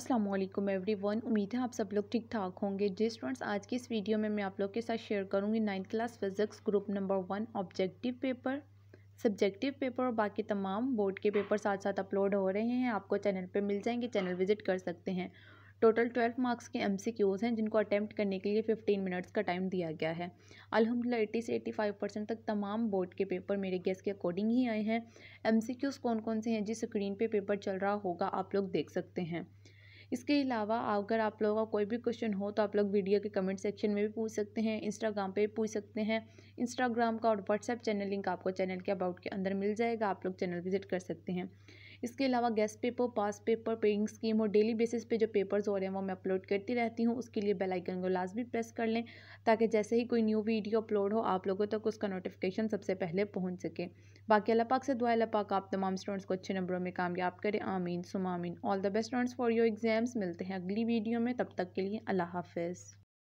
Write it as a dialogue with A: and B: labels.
A: अस्सलाम वालेकुम एवरीवन उम्मीद है आप सब लोग ठीक ठाक होंगे जी स्टूडेंट्स आज की इस वीडियो में मैं आप लोग के साथ शेयर करूंगी ninth class physics group number one objective paper subjective paper और बाकी तमाम बोर्ड के पेपर साथ साथ अपलोड हो रहे हैं आपको चैनल पर मिल जाएंगे चैनल विजिट कर सकते हैं टोटल ट्वेल्व मार्क्स के एम हैं जिनको अटैम्प्ट करने के लिए फिफ्टीन मिनट्स का टाइम दिया गया है अलहमदिल्ला एट्टी से एट्टी फाइव परसेंट तक तमाम बोर्ड के पेपर मेरे गेस के अकॉर्डिंग ही आए हैं एम कौन कौन से हैं जिस स्क्रीन पे पेपर चल रहा होगा आप लोग देख सकते हैं इसके अलावा अगर आप लोगों का कोई भी क्वेश्चन हो तो आप लोग वीडियो के कमेंट सेक्शन में भी पूछ सकते हैं इंस्टाग्राम पे भी पूछ सकते हैं इंस्टाग्राम का और व्हाट्सएप चैनल लिंक आपको चैनल के अबाउट के अंदर मिल जाएगा आप लोग चैनल विजिट कर सकते हैं इसके अलावा guess paper past paper pairing scheme और डेली बेसिस पे जो पेपर्स हो रहे हैं वो मैं अपलोड करती रहती हूँ उसके लिए बेल आइकन को लाजमी प्रेस कर लें ताकि जैसे ही कोई न्यू वीडियो अपलोड हो आप लोगों तक उसका नोटिफिकेशन सबसे पहले पहुँच सके बाकी अल्लाह पाक से दुआ अल्लाह पाक आप तमाम स्टूडेंट्स को अच्छे नंबरों में कामयाब करें आमीन सुमामीन all the best students for your exams मिलते हैं अगली वीडियो में तब तक के लिए अल्लाह हाफिज़